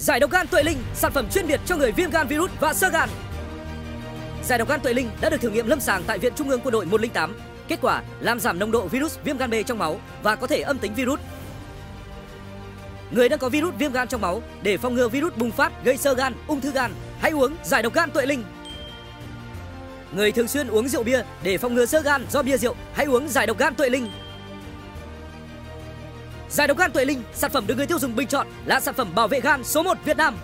Giải độc gan tuệ linh, sản phẩm chuyên biệt cho người viêm gan virus và sơ gan. Giải độc gan tuệ linh đã được thử nghiệm lâm sàng tại Viện Trung ương Quân đội 108. Kết quả làm giảm nồng độ virus viêm gan B trong máu và có thể âm tính virus. Người đang có virus viêm gan trong máu để phòng ngừa virus bùng phát gây sơ gan, ung thư gan, hãy uống giải độc gan tuệ linh. Người thường xuyên uống rượu bia để phòng ngừa sơ gan do bia rượu, hãy uống giải độc gan tuệ linh. Giải độc gan Tuệ Linh, sản phẩm được người tiêu dùng bình chọn là sản phẩm bảo vệ gan số 1 Việt Nam.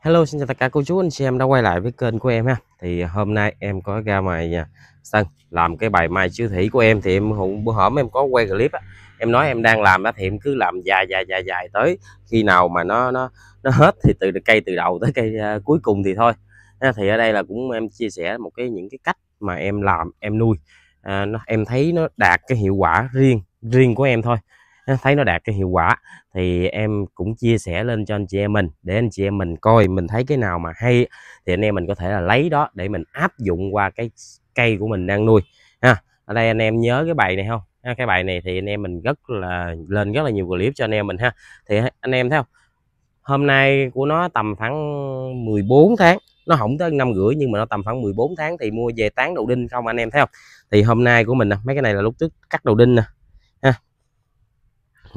Hello xin chào tất cả cô chú anh chị em đã quay lại với kênh của em ha. Thì hôm nay em có ra ngoài à, sân làm cái bài mai chữa thủy của em thì em hôm bữa hổm em có quay clip á em nói em đang làm đó thì em cứ làm dài dài dài dài tới khi nào mà nó nó nó hết thì từ cây từ đầu tới cây uh, cuối cùng thì thôi ờ, thì ở đây là cũng em chia sẻ một cái những cái cách mà em làm em nuôi à, nó, em thấy nó đạt cái hiệu quả riêng riêng của em thôi thấy nó đạt cái hiệu quả thì em cũng chia sẻ lên cho anh chị em mình để anh chị em mình coi mình thấy cái nào mà hay thì anh em mình có thể là lấy đó để mình áp dụng qua cái cây của mình đang nuôi ha ở đây anh em nhớ cái bài này không ha, cái bài này thì anh em mình rất là lên rất là nhiều clip cho anh em mình ha thì anh em thấy không hôm nay của nó tầm khoảng 14 tháng nó không tới năm rưỡi nhưng mà nó tầm khoảng 14 tháng thì mua về tán đầu đinh không anh em thấy không thì hôm nay của mình nè mấy cái này là lúc trước cắt đầu đinh nè ha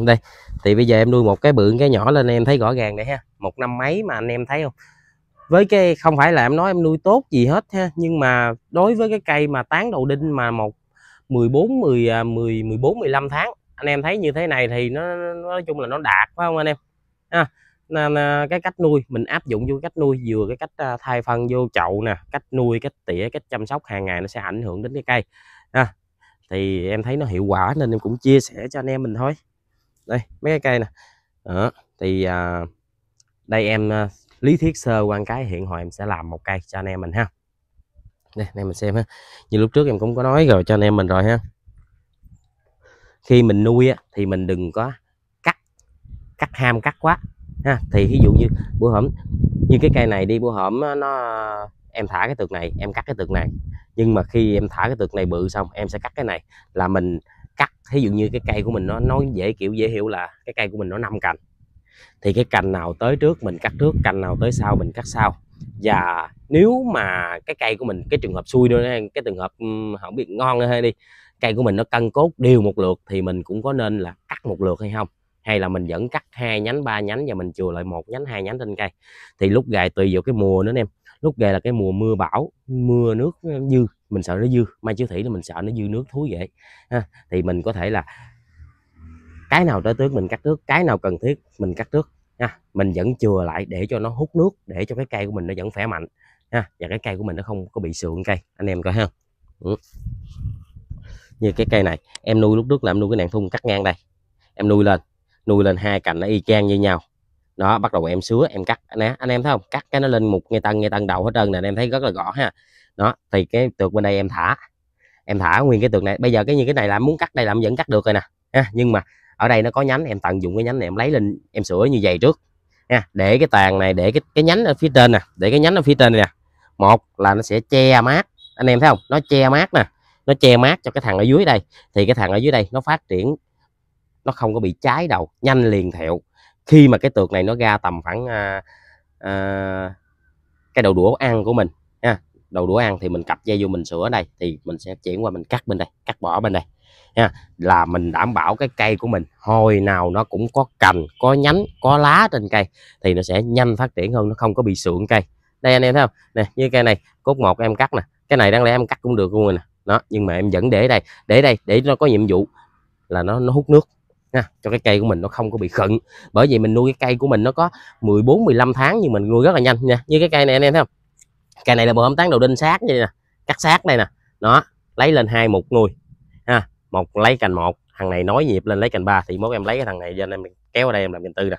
đây thì bây giờ em nuôi một cái bự cái nhỏ lên em thấy rõ ràng đây ha một năm mấy mà anh em thấy không với cái không phải là em nói em nuôi tốt gì hết ha nhưng mà đối với cái cây mà tán đầu đinh mà một 14 10 10 14 15 tháng anh em thấy như thế này thì nó, nói chung là nó đạt phải không anh em ha à, nên cái cách nuôi mình áp dụng vô cách nuôi vừa cái cách à, thay phân vô chậu nè cách nuôi cách tỉa cách chăm sóc hàng ngày nó sẽ ảnh hưởng đến cái cây ha thì em thấy nó hiệu quả nên em cũng chia sẻ cho anh em mình thôi đây mấy cái cây nè đó, thì à, đây em à, lý thuyết sơ quan cái hiện hồi em sẽ làm một cây cho anh em mình ha nè anh mình xem ha như lúc trước em cũng có nói rồi cho anh em mình rồi ha khi mình nuôi á, thì mình đừng có cắt cắt ham cắt quá ha thì ví dụ như bữa hổm như cái cây này đi bữa hổm nó em thả cái tược này em cắt cái tược này nhưng mà khi em thả cái tược này bự xong em sẽ cắt cái này là mình cắt ví dụ như cái cây của mình nó nói dễ kiểu dễ hiểu là cái cây của mình nó năm cành thì cái cành nào tới trước mình cắt trước cành nào tới sau mình cắt sau và nếu mà cái cây của mình cái trường hợp xui nữa cái trường hợp không biết ngon hay đi cây của mình nó cân cốt đều một lượt thì mình cũng có nên là cắt một lượt hay không hay là mình vẫn cắt hai nhánh ba nhánh và mình chừa lại một nhánh hai nhánh trên cây thì lúc gài tùy vào cái mùa nữa em lúc gài là cái mùa mưa bão mưa nước dư mình sợ nó dư mai chứa thủy là mình sợ nó dư nước thúi vậy ha. thì mình có thể là cái nào tới trước mình cắt trước cái nào cần thiết mình cắt trước nha mình vẫn chừa lại để cho nó hút nước để cho cái cây của mình nó vẫn khỏe mạnh nha và cái cây của mình nó không có bị sượng cây anh em coi ha ừ. như cái cây này em nuôi lúc trước là em nuôi cái nạn thun cắt ngang đây em nuôi lên nuôi lên hai cành nó y chang như nhau đó bắt đầu em sứa em cắt nè anh em thấy không cắt cái nó lên một ngay tân ngay tân đầu hết trơn nè anh em thấy rất là rõ ha đó thì cái tược bên đây em thả em thả nguyên cái tược này bây giờ cái như cái này là muốn cắt đây là em vẫn cắt được rồi nè ha, nhưng mà ở đây nó có nhánh em tận dụng cái nhánh này em lấy lên em sửa như vậy trước nha để cái tàn này để cái, cái nhánh ở phía trên nè để cái nhánh ở phía trên này nè một là nó sẽ che mát anh em thấy không nó che mát nè nó che mát cho cái thằng ở dưới đây thì cái thằng ở dưới đây nó phát triển nó không có bị cháy đầu nhanh liền thẹo khi mà cái tược này nó ra tầm khoảng à, à, cái đầu đũa ăn của mình nha đầu đũa ăn thì mình cặp dây vô mình sửa ở đây thì mình sẽ chuyển qua mình cắt bên đây cắt bỏ bên đây nha là mình đảm bảo cái cây của mình hồi nào nó cũng có cành có nhánh có lá trên cây thì nó sẽ nhanh phát triển hơn nó không có bị sượng cây đây anh em thấy không nè như cây này cốt một em cắt nè cái này đáng lẽ em cắt cũng được luôn rồi nè đó nhưng mà em vẫn để đây để đây để nó có nhiệm vụ là nó nó hút nước nha cho cái cây của mình nó không có bị khẩn bởi vì mình nuôi cái cây của mình nó có 14 15 tháng nhưng mình nuôi rất là nhanh nha như cái cây này anh em thấy không cây này là bờ ấm tán đầu đinh sát như nè cắt sát đây nè nó lấy lên hai mục nuôi một lấy cành một thằng này nói nhịp lên lấy cành ba thì mốt em lấy cái thằng này cho anh em kéo ở đây em làm cành tư nè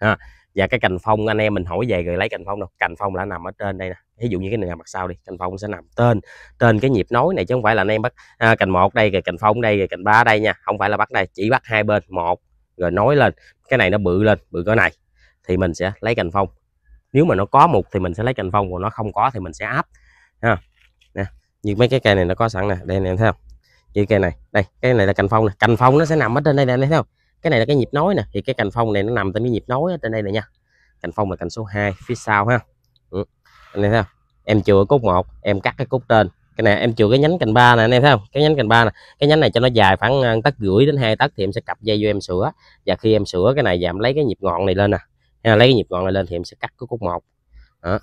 ha. và cái cành phong anh em mình hỏi về rồi lấy cành phong đâu cành phong là nằm ở trên đây nè ví dụ như cái này mặt sau đi cành phong sẽ nằm trên trên cái nhịp nối này chứ không phải là anh em bắt à, cành một đây rồi cành phong đây rồi cành ba đây nha không phải là bắt đây chỉ bắt hai bên một rồi nối lên cái này nó bự lên bự cái này thì mình sẽ lấy cành phong nếu mà nó có một thì mình sẽ lấy cành phong còn nó không có thì mình sẽ áp ha nè như mấy cái cây này nó có sẵn nè đây anh em thấy không như cây này đây cái này là cành phong này cành phong nó sẽ nằm ở trên đây nè thấy không cái này là cái nhịp nối nè thì cái cành phong này nó nằm trên cái nhịp nối ở trên đây này nha cành phong là cành số 2 phía sau ha ừ. anh em thấy không em chừa cốt một em cắt cái cốt trên cái này em chừa cái nhánh cành ba nè anh em thấy không cái nhánh cành ba nè cái nhánh này cho nó dài khoảng ờ, tấc rưỡi đến hai tấc thì em sẽ cặp dây vô em sửa và khi em sửa cái này giảm lấy cái nhịp ngọn này lên nè hay là lấy cái nhịp ngọn này lên thì em sẽ cắt cái cốt một đó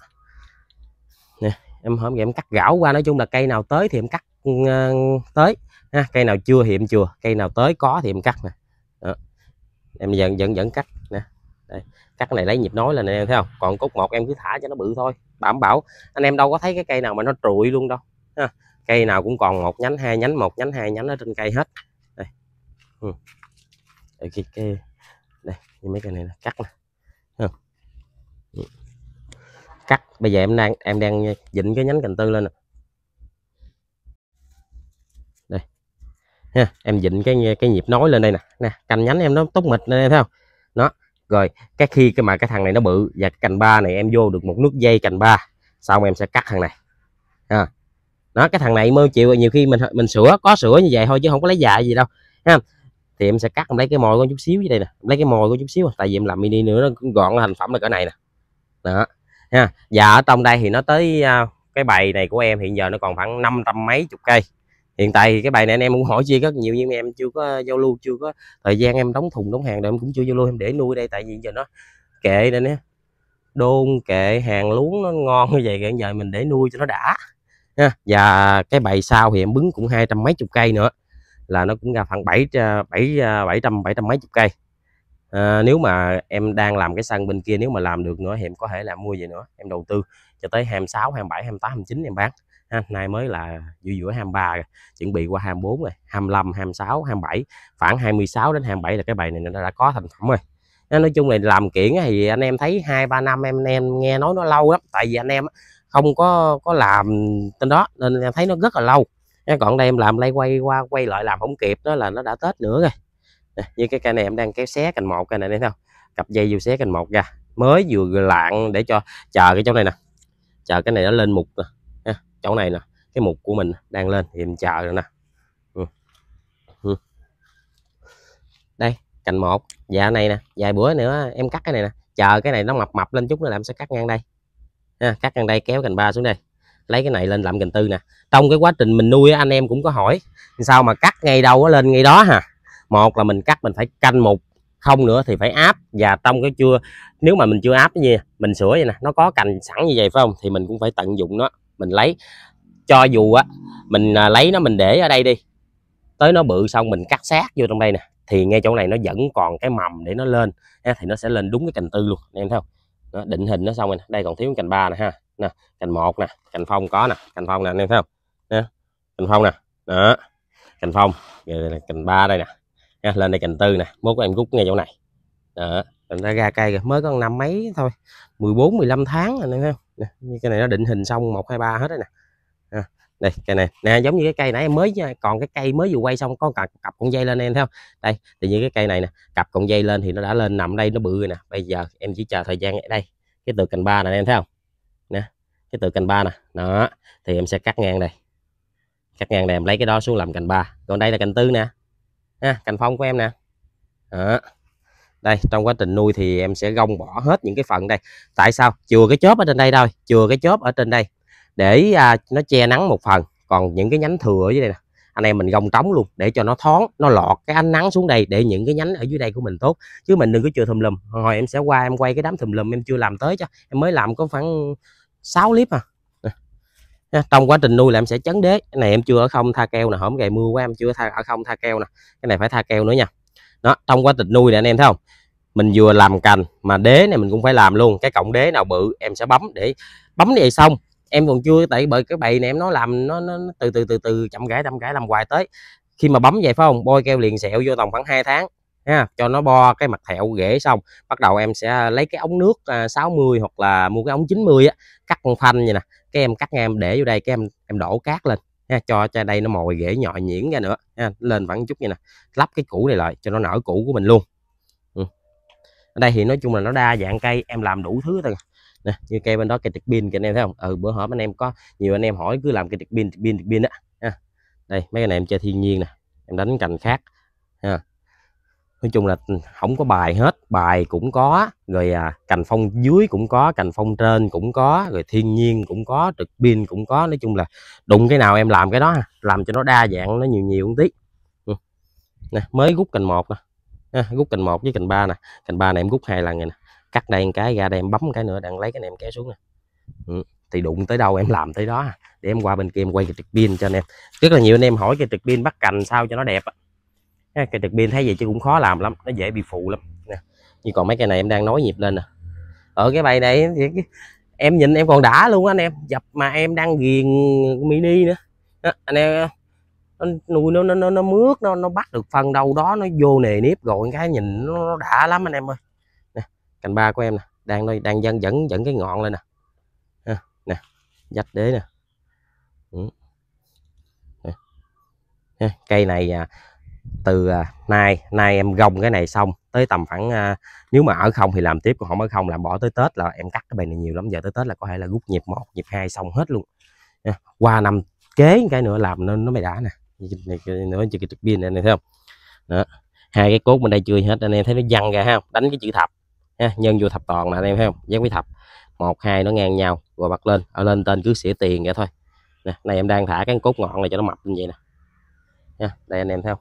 nè em hôm em cắt gảo qua nói chung là cây nào tới thì em cắt uh, tới ha, cây nào chưa thì em chừa cây nào tới có thì em cắt nè đó. em dần dần dần cắt nè đây. cắt này lấy nhịp nối là em thấy không còn cốt một em cứ thả cho nó bự thôi đảm bảo anh em đâu có thấy cái cây nào mà nó trụi luôn đâu ha. cây nào cũng còn một nhánh hai nhánh một nhánh hai nhánh ở trên cây hết đây ừ. đây, cái, cái... đây mấy cây này là cắt nè ừ. cắt bây giờ em đang em đang ờ, dịnh cái nhánh cành tư lên nè ha em dịnh cái cái nhịp nối lên đây nè nè cành nhánh em nó tốt mịt này thấy không nó rồi cái khi cái mà cái thằng này nó bự và cái cành ba này em vô được một nước dây cành ba xong em sẽ cắt thằng này ha đó cái thằng này mơ chịu nhiều khi mình mình sửa có sửa như vậy thôi chứ không có lấy dài gì đâu ha thì em sẽ cắt em lấy cái mồi con chút xíu dưới đây nè lấy cái mồi con chút xíu tại vì em làm mini nữa nó cũng gọn thành phẩm là cỡ này nè đó ha và ở trong đây thì nó tới à, cái bầy này của em hiện giờ nó còn khoảng năm trăm mấy chục cây hiện tại thì cái bài này anh em cũng hỏi chia rất nhiều nhưng em chưa có giao lưu chưa có thời gian em đóng thùng đóng hàng rồi em cũng chưa giao lưu em để nuôi đây tại vì giờ nó kệ đây nè đôn kệ hàng luống nó ngon như vậy hiện giờ mình để nuôi cho nó đã ha. và cái bài sau thì em bứng cũng hai trăm mấy chục cây nữa là nó cũng ra khoảng bảy ờ, bảy ờ, bảy trăm bảy trăm mấy chục cây à, nếu mà em đang làm cái sân bên kia nếu mà làm được nữa thì em có thể là mua về nữa em đầu tư cho tới 26 27 28 29 em bán ha, nay mới là giữa giữa 23 rồi. chuẩn bị qua 24 rồi 25 26 27 khoảng 26 đến 27 là cái bài này nó đã có thành phẩm rồi nói chung là làm kiện thì anh em thấy hai ba năm em em nghe nói nó lâu lắm tại vì anh em không có có làm tên đó nên em thấy nó rất là lâu còn đây em làm lay quay qua quay lại làm không kịp đó là nó đã tết nữa rồi như cái cây này em đang kéo xé cành một cây này thấy không cặp dây vô xé cành một ra mới vừa lạng để cho chờ cái chỗ này nè chờ cái này nó lên mục chỗ này nè cái mục của mình đang lên thì mình chờ rồi nè ừ. Ừ. đây cành một dạ này nè vài bữa nữa em cắt cái này nè chờ cái này nó mập mập lên chút nữa là em sẽ cắt ngang đây ha, cắt ngang đây kéo cành ba xuống đây lấy cái này lên làm cành tư nè trong cái quá trình mình nuôi anh em cũng có hỏi sao mà cắt ngay đâu lên ngay đó hả một là mình cắt mình phải canh mục không nữa thì phải áp và trong cái chưa nếu mà mình chưa áp gì mình sửa vậy nè nó có cành sẵn như vậy phải không thì mình cũng phải tận dụng nó mình lấy cho dù á mình à, lấy nó mình để ở đây đi tới nó bự xong mình cắt sát vô trong đây nè thì ngay chỗ này nó vẫn còn cái mầm để nó lên thì nó sẽ lên đúng cái cành tư luôn em thấy không nó định hình nó xong rồi đây còn thiếu cành ba nè ha nè cành một nè cành phong có nè cành phong nè anh em thấy không nè cành phong nè đó cành phong rồi cành ba đây nè nha, lên đây cành tư nè mốt em rút ngay chỗ này đó thành ra cây rồi. mới có năm mấy thôi 14 15 tháng anh em thấy không nè, như cái này nó định hình xong một hai ba hết rồi nè à, đây cây này nè giống như cái cây nãy em mới còn cái cây mới vừa quay xong có cặp, cặp con dây lên em thấy không đây thì như cái cây này nè cặp con dây lên thì nó đã lên nằm đây nó bự rồi nè bây giờ em chỉ chờ thời gian ở đây cái từ cành ba này em thấy không nè cái từ cành ba nè đó thì em sẽ cắt ngang đây cắt ngang này em lấy cái đó xuống làm cành ba còn đây là cành tư nè ha, à, cành phong của em nè đó đây trong quá trình nuôi thì em sẽ gông bỏ hết những cái phần đây tại sao chừa cái chớp ở trên đây thôi chừa cái chớp ở trên đây để à, nó che nắng một phần còn những cái nhánh thừa ở dưới đây nè anh em mình gồng trống luôn để cho nó thoáng nó lọt cái ánh nắng xuống đây để những cái nhánh ở dưới đây của mình tốt chứ mình đừng có chừa thùm lum hồi em sẽ qua em quay cái đám thùm lum em chưa làm tới cho em mới làm có khoảng 6 clip à trong quá trình nuôi là em sẽ chấn đế cái này em chưa ở không tha keo nè hổm ngày mưa quá em chưa tha ở không tha keo nè cái này phải tha keo nữa nha đó trong quá trình nuôi nè anh em thấy không mình vừa làm cành mà đế này mình cũng phải làm luôn cái cọng đế nào bự em sẽ bấm để bấm vậy xong em còn chưa tại bởi cái bầy này em nó làm nó, nó từ từ từ từ chậm rãi chậm rãi làm hoài tới khi mà bấm vậy phải không bôi keo liền sẹo vô tầm khoảng 2 tháng ha cho nó bo cái mặt thẹo ghế xong bắt đầu em sẽ lấy cái ống nước 60 à, hoặc là mua cái ống 90 á cắt con phanh vậy nè cái em cắt ngang em để vô đây cái em em đổ cát lên ha, cho chai đây nó mồi rễ nhỏ nhuyễn ra nữa ha, lên vẫn chút như nè lắp cái củ này lại cho nó nở củ của mình luôn ừ. ở đây thì nói chung là nó đa dạng cây em làm đủ thứ thôi nè như cây bên đó cây tiệt pin kìa anh em thấy không ừ bữa hổm anh em có nhiều anh em hỏi cứ làm cây tiệt pin tiệt pin tiệt pin á đây mấy cái này em chơi thiên nhiên nè em đánh cành khác ha nói chung là không ừ, có bài hết bài cũng có rồi à, cành phong dưới cũng có cành phong trên cũng có rồi thiên nhiên cũng có trực pin cũng có nói chung là đụng cái nào em làm cái đó làm cho nó đa dạng nó nhiều nhiều một tí ừ. nè, mới rút cành một nè à, rút cành một với cành ba nè cành ba này em rút hai lần rồi nè cắt đây một cái ra đây em bấm cái nữa đang lấy cái này em kéo xuống nè ừ, thì đụng tới đâu em làm tới đó để em qua bên kia em quay cái trực pin cho anh em rất là nhiều anh em hỏi cái trực pin bắt cành sao cho nó đẹp cây trực pin thấy vậy chứ cũng khó làm lắm nó dễ bị phụ lắm nè như còn mấy cây này em đang nói nhịp lên nè ở cái bài này thì em nhìn em còn đã luôn anh em dập mà em đang ghiền mini nữa đó, anh em nó nuôi nó, nó nó nó mướt nó nó bắt được phần đâu đó nó vô nề nếp rồi cái nhìn nó đã lắm anh em ơi nè, cành ba của em nè đang đang dân dẫn dẫn cái ngọn lên nè nè dạch đế nè ừ. nè cây này à, từ à, nay nay em gồng cái này xong tới tầm khoảng à, nếu mà ở không thì làm tiếp còn không ở không làm bỏ tới tết là em cắt cái bài này nhiều lắm giờ tới tết là có thể là rút nhịp một nhịp hai xong hết luôn qua năm kế cái nữa làm nó nó mới đã nè này nữa chữ cái pin này, này thấy không đó hai cái cốt bên đây chưa hết anh em thấy nó văng ra không đánh cái chữ thập nhân vô thập toàn nè anh em thấy không dán cái thập một hai nó ngang nhau rồi bật lên ở lên tên cứ xỉa tiền vậy thôi nè này em đang thả cái cốt ngọn này cho nó mập như vậy nè đây anh em thấy không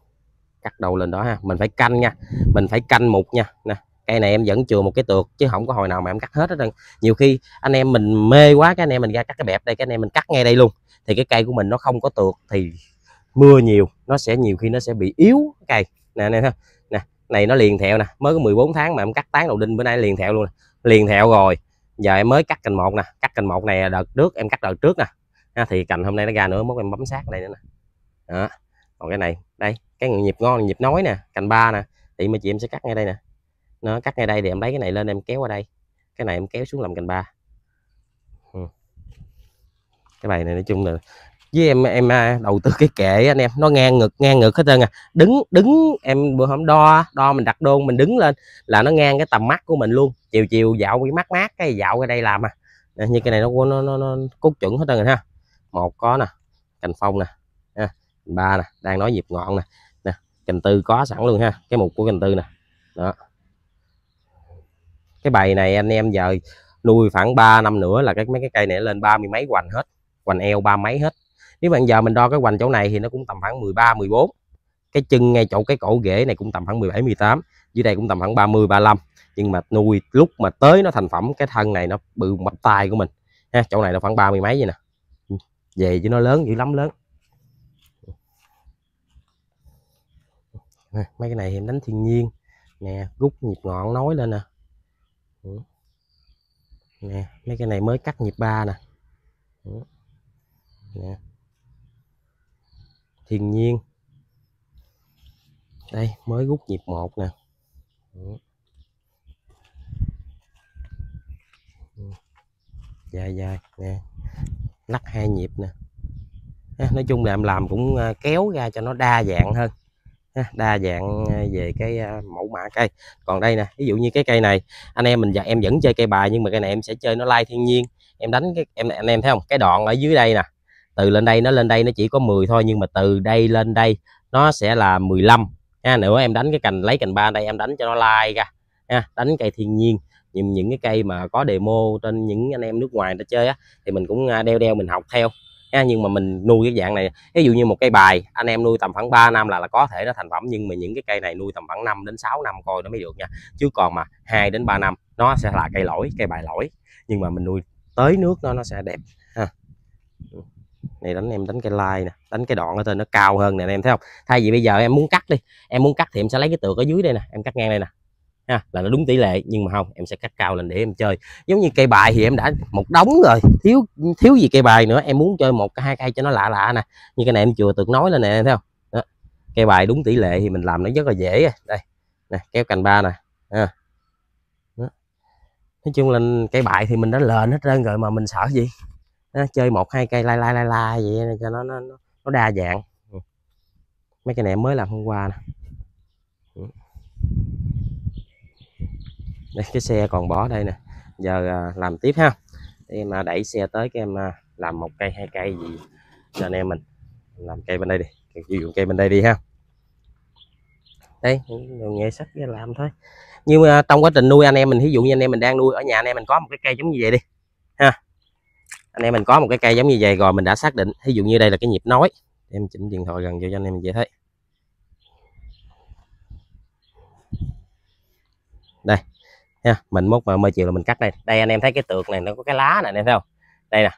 cắt đầu lên đó ha mình phải canh nha mình phải canh mục nha nè cây này em vẫn chừa một cái tược chứ không có hồi nào mà em cắt hết hết nhiều khi anh em mình mê quá cái anh em mình ra cắt cái bẹp đây cái anh em mình cắt ngay đây luôn thì cái cây của mình nó không có tược thì mưa nhiều nó sẽ nhiều khi nó sẽ bị yếu cây nè nè nè này nó liền thẹo nè mới có 14 tháng mà em cắt tán đầu đinh bữa nay liền thẹo luôn nè. liền thẹo rồi giờ em mới cắt cành một nè cắt cành một này đợt trước em cắt đợt trước nè thì cành hôm nay nó ra nữa mốt em bấm sát đây nữa nè đó còn cái này đây cái nhịp ngon nhịp nói nè cành ba nè thì mà chị em sẽ cắt ngay đây nè nó cắt ngay đây thì em lấy cái này lên em kéo qua đây cái này em kéo xuống làm cành ba ừ. cái bài này nói chung là với em em à, đầu tư cái kệ anh em nó ngang ngực ngang ngực hết trơn à đứng đứng em bữa hôm đo đo mình đặt đôn mình đứng lên là nó ngang cái tầm mắt của mình luôn chiều chiều dạo cái mắt mát cái dạo cái đây làm à như cái này nó nó nó, nó cốt chuẩn hết trơn rồi ha một có nè cành phong nè ba nè đang nói nhịp ngọn nè nè cành tư có sẵn luôn ha cái mục của cành tư nè đó cái bầy này anh em giờ nuôi khoảng 3 năm nữa là cái mấy cái cây này lên ba mươi mấy hoành hết hoành eo ba mấy hết nếu bạn giờ mình đo cái hoành chỗ này thì nó cũng tầm khoảng 13 14 cái chân ngay chỗ cái cổ ghế này cũng tầm khoảng 17 18 dưới đây cũng tầm khoảng 30 35 nhưng mà nuôi lúc mà tới nó thành phẩm cái thân này nó bự bắp tay của mình ha chỗ này nó khoảng ba mươi mấy vậy nè ừ, về chứ nó lớn dữ lắm lớn mấy cái này thì em đánh thiên nhiên nè rút nhịp ngọn nói lên nè ừ. nè mấy cái này mới cắt nhịp ba nè ừ. nè thiên nhiên đây mới rút nhịp một nè ừ. dài dài nè lắc hai nhịp nè nói chung là em làm cũng à, kéo ra cho nó đa dạng hơn đa dạng ờ, về cái ờ, mẫu mã cây còn đây nè ví dụ như cái cây này anh em mình em vẫn chơi cây bài nhưng mà cây này em sẽ chơi nó lai thiên nhiên em đánh cái em anh em thấy không cái đoạn ở dưới đây nè từ lên đây nó lên đây nó chỉ có 10 thôi nhưng mà từ đây lên đây nó sẽ là 15 ha nữa em đánh cái cành lấy cành ba đây em đánh cho nó lai ra ha đánh cây thiên nhiên nhưng những cái cây mà có demo trên những anh em nước ngoài đã chơi á thì mình cũng à, đeo đeo mình học theo nha nhưng mà mình nuôi cái dạng này ví dụ như một cây bài anh em nuôi tầm khoảng 3 năm là là có thể nó thành phẩm nhưng mà những cái cây này nuôi tầm khoảng 5 đến 6 năm coi nó mới được nha chứ còn mà 2 đến 3 năm nó sẽ là cây lỗi cây bài lỗi nhưng mà mình nuôi tới nước nó nó sẽ đẹp ha này đánh em đánh cây lai nè đánh cái đoạn ở trên nó cao hơn nè em thấy không thay vì bây giờ em muốn cắt đi em muốn cắt thì em sẽ lấy cái tược ở dưới đây nè em cắt ngang đây nè ha là nó đúng tỷ lệ nhưng mà không em sẽ cắt cao lên để em chơi giống như cây bài thì em đã một đống rồi thiếu thiếu gì cây bài nữa em muốn chơi một hai cây cho nó lạ lạ nè như cái này em chưa được nói lên nè thấy không đó. cây bài đúng tỷ lệ thì mình làm nó rất là dễ đây nè kéo cành ba nè nói chung là cây bài thì mình đã lên hết trơn rồi mà mình sợ gì đó, chơi một hai cây lai lai lai lai vậy cho nó nó nó đa dạng ừ. mấy cái này em mới làm hôm qua nè ừ đây cái xe còn bỏ đây nè giờ à, làm tiếp ha em mà đẩy xe tới cái em à, làm một cây hai cây gì cho anh em mình làm cây bên đây đi sử dụng cây bên đây đi ha đây nghề sách ra làm thôi nhưng mà trong quá trình nuôi anh em mình ví dụ như anh em mình đang nuôi ở nhà anh em mình có một cái cây giống như vậy đi ha anh em mình có một cái cây giống như vậy rồi mình đã xác định ví dụ như đây là cái nhịp nói em chỉnh điện thoại gần vô cho anh em mình dễ thấy đây nha mình mốt mà mơ chiều là mình cắt đây đây anh em thấy cái tượng này nó có cái lá này anh em thấy không đây nè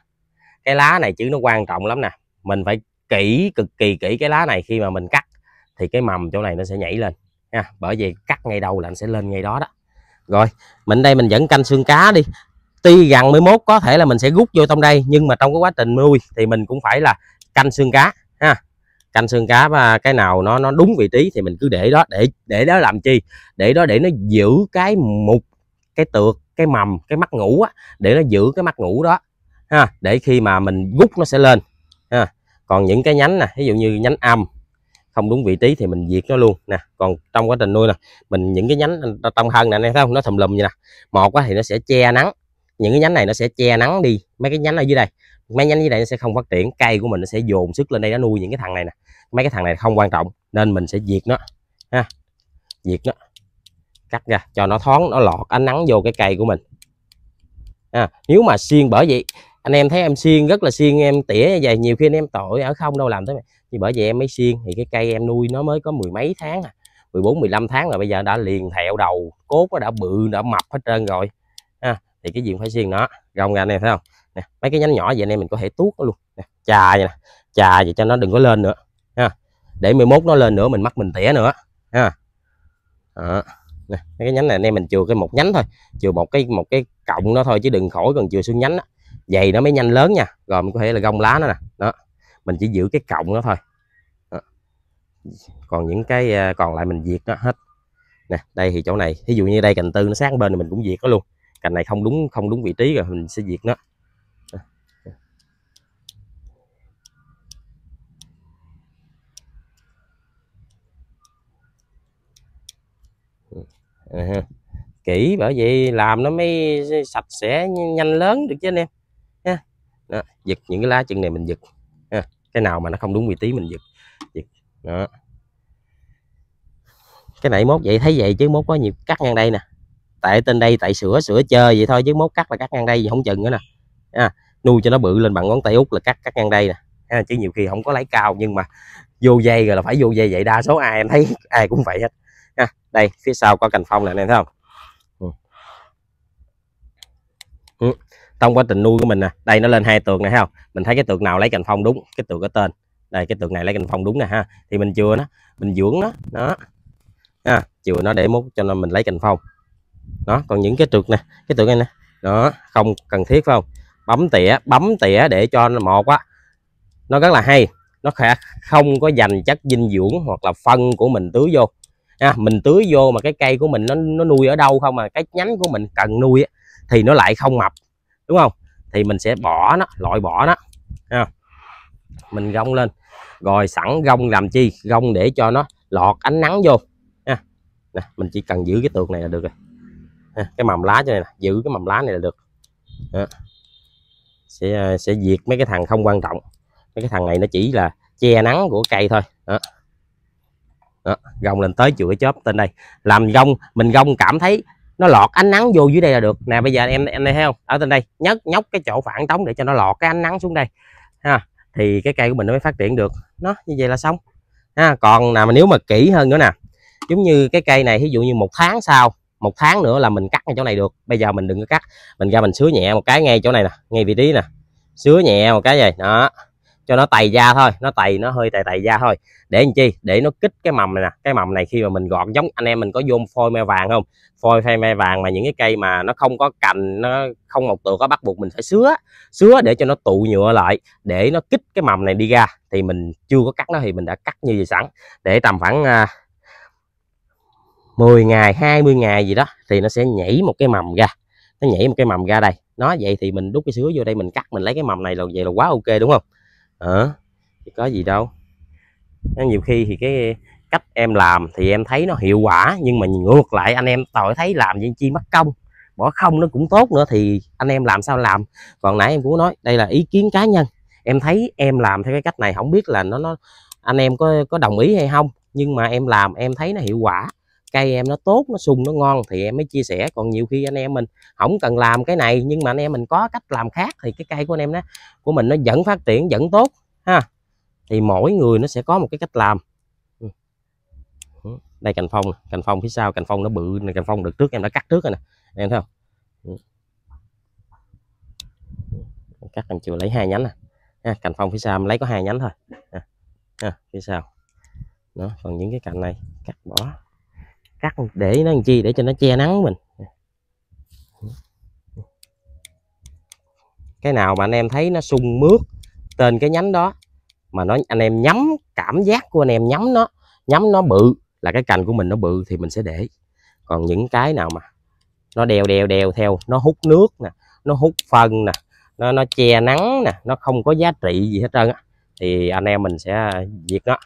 cái lá này chữ nó quan trọng lắm nè mình phải kỹ cực kỳ kỹ cái lá này khi mà mình cắt thì cái mầm chỗ này nó sẽ nhảy lên nha bởi vì cắt ngay đầu là nó sẽ lên ngay đó đó rồi mình đây mình vẫn canh xương cá đi tuy gần mới 11 có thể là mình sẽ rút vô trong đây nhưng mà trong cái quá trình nuôi thì mình cũng phải là canh xương cá ha canh xương cá và cái nào nó nó đúng vị trí thì mình cứ để đó để để đó làm chi để đó để nó giữ cái mục cái tược cái mầm cái mắt ngủ á, để nó giữ cái mắt ngủ đó ha để khi mà mình rút nó sẽ lên ha còn những cái nhánh nè ví dụ như nhánh âm không đúng vị trí thì mình diệt nó luôn nè còn trong quá trình nuôi nè mình những cái nhánh trong thân nè thấy không nó thùm lùm vậy nè một thì nó sẽ che nắng những cái nhánh này nó sẽ che nắng đi mấy cái nhánh ở dưới đây mấy nhánh dưới đây nó sẽ không phát triển cây của mình nó sẽ dồn sức lên đây nó nuôi những cái thằng này nè mấy cái thằng này không quan trọng nên mình sẽ diệt nó ha diệt nó cắt ra cho nó thoáng nó lọt ánh nắng vô cái cây của mình à, nếu mà xiên bởi vậy anh em thấy em xiên rất là xiên em tỉa như vậy nhiều khi anh em tội ở không đâu làm tới thì bởi vậy em mới xiên thì cái cây em nuôi nó mới có mười mấy tháng à 14 15 tháng rồi bây giờ đã liền thẹo đầu cốt nó đã bự đã mập hết trơn rồi à, thì cái gì phải xiên nó gồng ra anh em thấy không nè, mấy cái nhánh nhỏ vậy anh em mình có thể tuốt nó luôn nè, chà vậy nè chà vậy cho nó đừng có lên nữa ha à, để 11 nó lên nữa mình mắc mình tỉa nữa ha à nè cái nhánh này anh em mình chừa cái một nhánh thôi chừa một cái một cái cọng nó thôi chứ đừng khỏi cần chừa xuống nhánh đó. dày nó mới nhanh lớn nha rồi mình có thể là gông lá nó nè đó mình chỉ giữ cái cọng nó thôi đó. còn những cái à, còn lại mình diệt nó hết nè đây thì chỗ này ví dụ như đây cành tư nó sát bên thì mình cũng diệt nó luôn cành này không đúng không đúng vị trí rồi mình sẽ diệt nó à, kỹ bởi vậy làm nó mới sạch sẽ nhanh lớn được chứ anh em ha đó, giật những cái lá chân này mình giật ha. cái nào mà nó không đúng vị trí mình giật giật đó cái này mốt vậy thấy vậy chứ mốt có nhiều cắt ngang đây nè tại tên đây tại sửa sửa chơi vậy thôi chứ mốt cắt là cắt ngang đây không chừng nữa nè ha. nuôi cho nó bự lên bằng ngón tay út là cắt cắt ngang đây nè ha. chứ nhiều khi không có lấy cao nhưng mà vô dây rồi là phải vô dây vậy đa số ai em thấy ai cũng vậy hết đây phía sau có cành phong này anh em thấy không ừ. ừ. trong quá trình nuôi của mình nè đây nó lên hai tượng này không mình thấy cái tượng nào lấy cành phong đúng cái tượng có tên đây cái tượng này lấy cành phong đúng nè ha thì mình chừa nó mình dưỡng nó đó à, chừa nó để mốt cho nên mình lấy cành phong đó còn những cái trượt nè cái tượng này nè đó không cần thiết phải không bấm tỉa bấm tỉa để cho nó một á nó rất là hay nó không có dành chất dinh dưỡng hoặc là phân của mình tưới vô nha mình tưới vô mà cái cây của mình nó nó nuôi ở đâu không mà cái nhánh của mình cần nuôi á, thì nó lại không mập đúng không thì mình sẽ bỏ nó loại bỏ nó nha mình gông lên rồi sẵn gông làm chi gông để cho nó lọt ánh nắng vô nha nè, mình chỉ cần giữ cái tược này là được rồi nha, cái mầm lá cho này nè, giữ cái mầm lá này là được Đó. sẽ sẽ diệt mấy cái thằng không quan trọng mấy cái thằng này nó chỉ là che nắng của cây thôi Đó đó, gồng lên tới chữa chóp tên đây làm gông mình gông cảm thấy nó lọt ánh nắng vô dưới đây là được nè bây giờ em em đây thấy không ở tên đây nhấc nhóc cái chỗ phản trống để cho nó lọt cái ánh nắng xuống đây ha thì cái cây của mình nó mới phát triển được nó như vậy là xong ha còn là mà nếu mà kỹ hơn nữa nè giống như cái cây này ví dụ như một tháng sau một tháng nữa là mình cắt ngay chỗ này được bây giờ mình đừng có cắt mình ra mình sứa nhẹ một cái ngay chỗ này nè ngay vị trí nè sứa nhẹ một cái vậy đó cho nó tày da thôi nó tày nó hơi tày tày da thôi để làm chi để nó kích cái mầm này nè cái mầm này khi mà mình gọt giống anh em mình có vô phôi me vàng không phôi phai me vàng mà những cái cây mà nó không có cành nó không một tựa có bắt buộc mình phải xứa, xứa để cho nó tụ nhựa lại để nó kích cái mầm này đi ra thì mình chưa có cắt nó thì mình đã cắt như vậy sẵn để tầm khoảng à, 10 ngày 20 ngày gì đó thì nó sẽ nhảy một cái mầm ra nó nhảy một cái mầm ra đây nó vậy thì mình đút cái sứa vô đây mình cắt mình lấy cái mầm này là vậy là quá ok đúng không ờ à, có gì đâu nhiều khi thì cái cách em làm thì em thấy nó hiệu quả nhưng mà ngược lại anh em tội thấy làm gì chi mất công bỏ không nó cũng tốt nữa thì anh em làm sao làm còn nãy em cũng nói đây là ý kiến cá nhân em thấy em làm theo cái cách này không biết là nó nó anh em có có đồng ý hay không nhưng mà em làm em thấy nó hiệu quả cây em nó tốt nó sung nó ngon thì em mới chia sẻ còn nhiều khi anh em mình không cần làm cái này nhưng mà anh em mình có cách làm khác thì cái cây của anh em đó của mình nó vẫn phát triển vẫn tốt ha thì mỗi người nó sẽ có một cái cách làm ừ. đây cành phong cành phong phía sau cành phong nó bự này cành phong được trước em đã cắt trước rồi nè em thấy không ừ. cắt em chưa lấy hai nhánh nè à. ha, cành phong phía sau em lấy có hai nhánh thôi à, ha, phía sau đó còn những cái cành này cắt bỏ cắt để nó làm chi để cho nó che nắng mình cái nào mà anh em thấy nó sung mướt trên cái nhánh đó mà nó anh em nhắm cảm giác của anh em nhắm nó nhắm nó bự là cái cành của mình nó bự thì mình sẽ để còn những cái nào mà nó đèo đèo đèo theo nó hút nước nè nó hút phân nè nó nó che nắng nè nó không có giá trị gì hết trơn á thì anh em mình sẽ à, diệt nó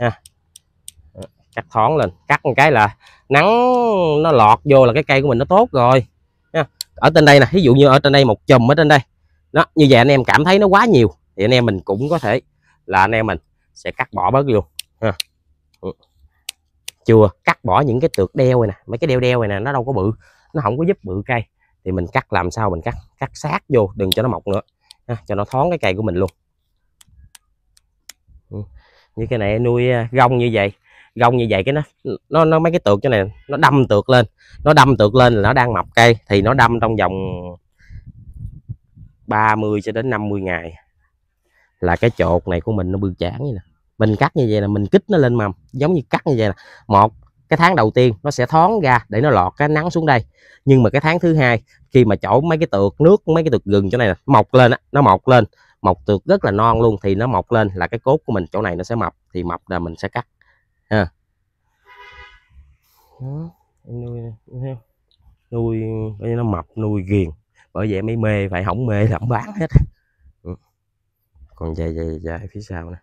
ha cắt thoáng lên cắt một cái là nắng nó lọt vô là cái cây của mình nó tốt rồi ở trên đây nè ví dụ như ở trên đây một chùm ở trên đây đó như vậy anh em cảm thấy nó quá nhiều thì anh em mình cũng có thể là anh em mình sẽ cắt bỏ bớt luôn ha. Ừ. chưa cắt bỏ những cái tược đeo này nè mấy cái đeo đeo này nè nó đâu có bự nó không có giúp bự cây thì mình cắt làm sao mình cắt cắt sát vô đừng cho nó mọc nữa ha. cho nó thoáng cái cây của mình luôn ừ. như cái này nuôi à, gông như vậy gông như vậy cái nó nó nó mấy cái tược cho này nó đâm tược lên nó đâm tược lên là nó đang mọc cây thì nó đâm trong vòng 30 cho đến 50 ngày là cái chột này của mình nó bự chản như nè mình cắt như vậy là mình kích nó lên mầm giống như cắt như vậy là một cái tháng đầu tiên nó sẽ thoáng ra để nó lọt cái nắng xuống đây nhưng mà cái tháng thứ hai khi mà chỗ mấy cái tược nước mấy cái tược gừng chỗ này mọc lên á nó mọc lên mọc tược rất là non luôn thì nó mọc lên là cái cốt của mình chỗ này nó sẽ mập thì mập là mình sẽ cắt ha đó em nuôi em thấy không? nuôi nó mập nuôi ghiền bởi vậy mới mê phải hỏng mê làm bán hết ừ. còn dài dài dài phía sau nè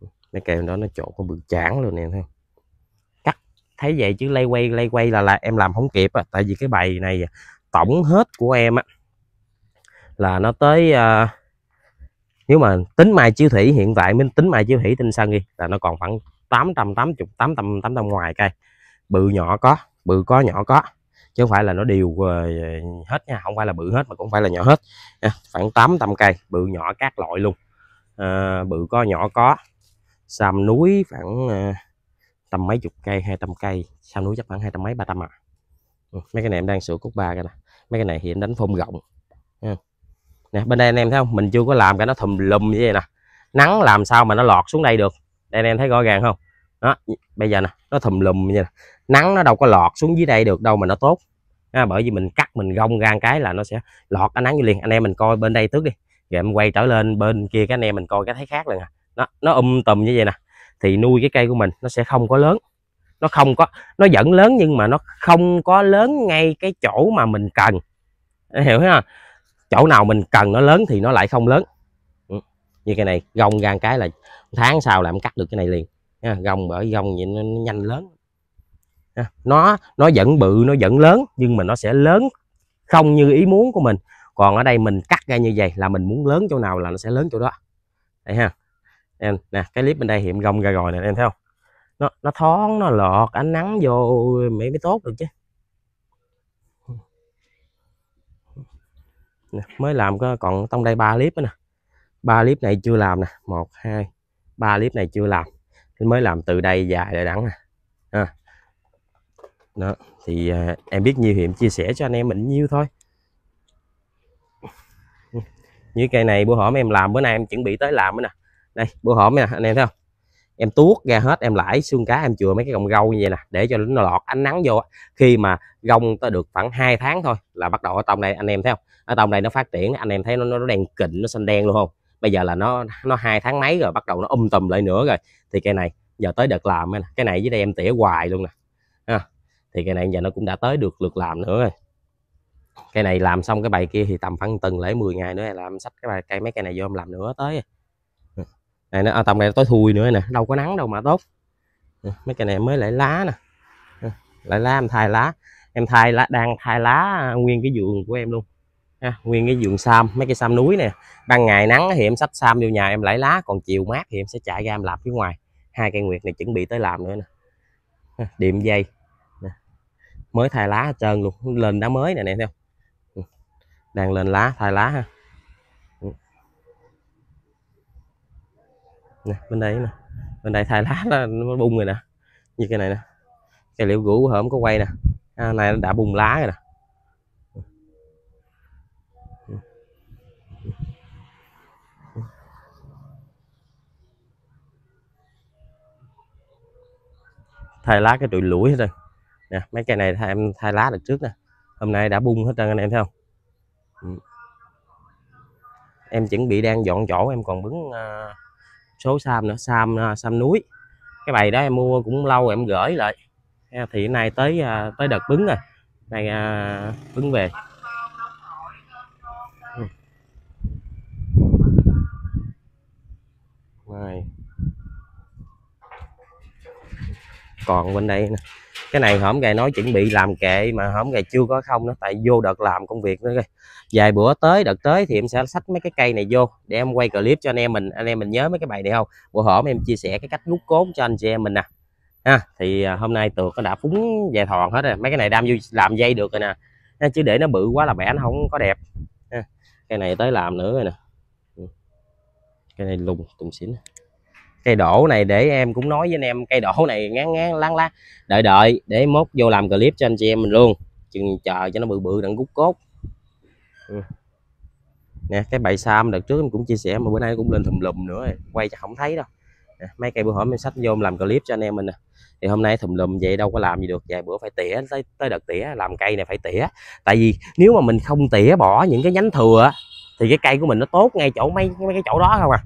ừ. mấy cây đó nó chỗ có bự chản luôn nè thấy cắt thấy vậy chứ lay quay lay quay là là em làm không kịp à tại vì cái bài này à, tổng hết của em á là nó tới uh, nếu mà tính mai chiêu thủy hiện tại mình tính mai chiêu thủy tinh sang đi là nó còn khoảng 880 800 800 ngoài cây bự nhỏ có bự có nhỏ có chứ không phải là nó đều ờ, hết nha không phải là bự hết mà cũng phải là nhỏ hết nha. khoảng 800 cây bự nhỏ các loại luôn à, bự có nhỏ có sam núi khoảng à, tầm mấy chục cây hai trăm cây sam núi chắc khoảng hai trăm mấy ba trăm à ừ, mấy cái này em đang sửa cốt ba cái nè mấy cái này hiện đánh phun rộng nè bên đây anh em thấy không mình chưa có làm cả nó thùm lùm như vậy nè nắng làm sao mà nó lọt xuống đây được đây anh em thấy rõ ràng không đó bây giờ nè nó thùm lùm như này nắng nó đâu có lọt xuống dưới đây được đâu mà nó tốt à, bởi vì mình cắt mình gông gan cái là nó sẽ lọt ánh nắng vô liền anh em mình coi bên đây trước đi rồi em quay trở lên bên kia cái anh em mình coi cái thấy khác rồi nè nó nó um tùm như vậy nè thì nuôi cái cây của mình nó sẽ không có lớn nó không có nó vẫn lớn nhưng mà nó không có lớn ngay cái chỗ mà mình cần hiểu không chỗ nào mình cần nó lớn thì nó lại không lớn như cái này gông gan cái là tháng sau là em cắt được cái này liền ha, gông bởi gông vậy nó, nó nhanh lớn ha, nó nó vẫn bự nó vẫn lớn nhưng mà nó sẽ lớn không như ý muốn của mình còn ở đây mình cắt ra như vậy là mình muốn lớn chỗ nào là nó sẽ lớn chỗ đó đây ha em nè cái clip bên đây hiện gông ra rồi nè em thấy không nó nó thoáng nó lọt ánh nắng vô mới mới tốt được chứ nè, mới làm có còn trong đây ba clip nữa nè ba clip này chưa làm nè một hai ba clip này chưa làm nên mới làm từ đây dài lại đẳng nè à. đó thì à, em biết nhiều hiểm chia sẻ cho anh em mình nhiêu thôi ừ. như cây này bữa hổm em làm bữa nay em chuẩn bị tới làm nữa nè đây bữa hổm nè anh em thấy không em tuốt ra hết em lãi xương cá em chừa mấy cái gông gâu như vậy nè để cho nó lọt ánh nắng vô khi mà gông ta được khoảng 2 tháng thôi là bắt đầu ở trong này anh em thấy không ở trong này nó phát triển anh em thấy nó nó đen kịnh nó xanh đen luôn không bây giờ là nó nó hai tháng mấy rồi bắt đầu nó um tùm lại nữa rồi thì cây này giờ tới đợt làm nè cái này với đây em tỉa hoài luôn nè à, thì cây này giờ nó cũng đã tới được lượt làm nữa rồi cây này làm xong cái bài kia thì tầm khoảng từng lễ 10 ngày nữa là làm sách cái bài cây mấy cây này vô em làm nữa tới ừ. này nó à, tầm này tối thui nữa nè đâu có nắng đâu mà tốt ừ, mấy cây này mới lại lá nè ừ, lại lá em thay lá em thay lá đang thay lá nguyên cái vườn của em luôn ha, nguyên cái vườn sam mấy cây sam núi nè ban ngày nắng thì em sắp sam vô nhà em lấy lá còn chiều mát thì em sẽ chạy ra em làm phía ngoài hai cây nguyệt này chuẩn bị tới làm nữa nè điểm dây nè. mới thay lá hết trơn luôn lên đá mới nè nè theo ừ, đang lên lá thay lá ha ừ. nè bên đây nè bên đây thay lá nó, nó bung rồi nè như cái này nè cây liễu cũ hổm có quay nè à, này đã bung lá rồi nè thay lá cái trụi lũi hết rồi nè mấy cây này thay, em thay lá được trước nè hôm nay đã bung hết trơn anh em thấy không ừ. em chuẩn bị đang dọn chỗ em còn bứng uh, số sam nữa sam uh, sam núi cái bài đó em mua cũng lâu em gửi lại thì nay tới uh, tới đợt bứng rồi này uh, à, bứng về ừ. này còn bên đây nè cái này hổm ngày nói chuẩn bị làm kệ mà hổm ngày chưa có không nữa tại vô đợt làm công việc nữa rồi vài bữa tới đợt tới thì em sẽ xách mấy cái cây này vô để em quay clip cho anh em mình anh em mình nhớ mấy cái bài này không bữa hổm em chia sẻ cái cách nút cốt cho anh chị em mình nè ha thì à, hôm nay tược nó đã phúng dài thòn hết rồi mấy cái này đam vô làm dây được rồi nè chứ để nó bự quá là bẻ nó không có đẹp ha. cái này tới làm nữa rồi nè ừ. cái này lùng tùm xín cây đổ này để em cũng nói với anh em cây đổ này ngán ngán láng lá đợi đợi để mốt vô làm clip cho anh chị em mình luôn chừng chờ cho nó bự bự đặng rút cốt ừ. nè cái bài sam đợt trước em cũng chia sẻ mà bữa nay cũng lên thùm lùm nữa quay chắc không thấy đâu nè, mấy cây bữa hổm em sách vô làm clip cho anh em mình nè thì hôm nay thùm lùm vậy đâu có làm gì được vài bữa phải tỉa tới tới đợt tỉa làm cây này phải tỉa tại vì nếu mà mình không tỉa bỏ những cái nhánh thừa thì cái cây của mình nó tốt ngay chỗ mấy mấy cái chỗ đó không à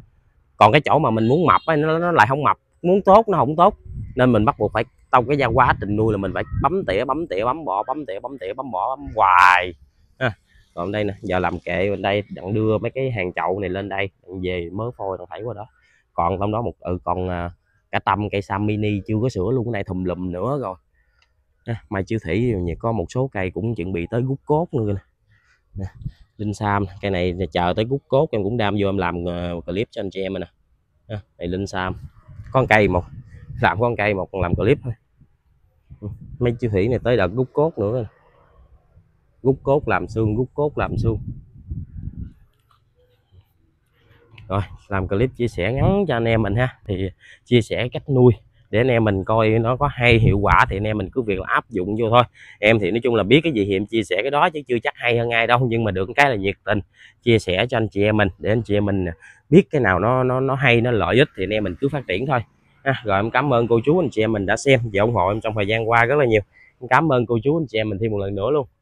còn cái chỗ mà mình muốn mập ấy, nó, nó lại không mập muốn tốt nó không tốt nên mình bắt buộc phải trong cái gia quá trình nuôi là mình phải bấm tỉa bấm tỉa bấm bỏ bấm tỉa bấm tỉa bấm bỏ bấm hoài ha. còn đây nè giờ làm kệ bên đây đặng đưa mấy cái hàng chậu này lên đây đặng về mới phôi đặng thấy qua đó còn trong đó một ừ còn à, cả tâm cây sam mini chưa có sữa luôn cái này thùm lùm nữa rồi ha. mai chưa thị có một số cây cũng chuẩn bị tới gút cốt nữa nè linh sam cây này chờ tới gút cốt em cũng đam vô em làm ờ, clip cho anh chị em nè ờ, này linh sam con cây một làm con cây một còn làm clip thôi ừ, mấy chú thủy này tới đợt gút cốt nữa rồi. gút cốt làm xương gút cốt làm xương rồi làm clip chia sẻ ngắn cho anh em mình ha thì chia sẻ cách nuôi để anh em mình coi nó có hay hiệu quả thì anh em mình cứ việc áp dụng vô thôi em thì nói chung là biết cái gì thì em chia sẻ cái đó chứ chưa chắc hay hơn ai đâu nhưng mà được cái là nhiệt tình chia sẻ cho anh chị em mình để anh chị em mình biết cái nào nó nó nó hay nó lợi ích thì anh em mình cứ phát triển thôi À, rồi em cảm ơn cô chú anh chị em mình đã xem và ủng hộ em trong thời gian qua rất là nhiều em cảm ơn cô chú anh chị em mình thêm một lần nữa luôn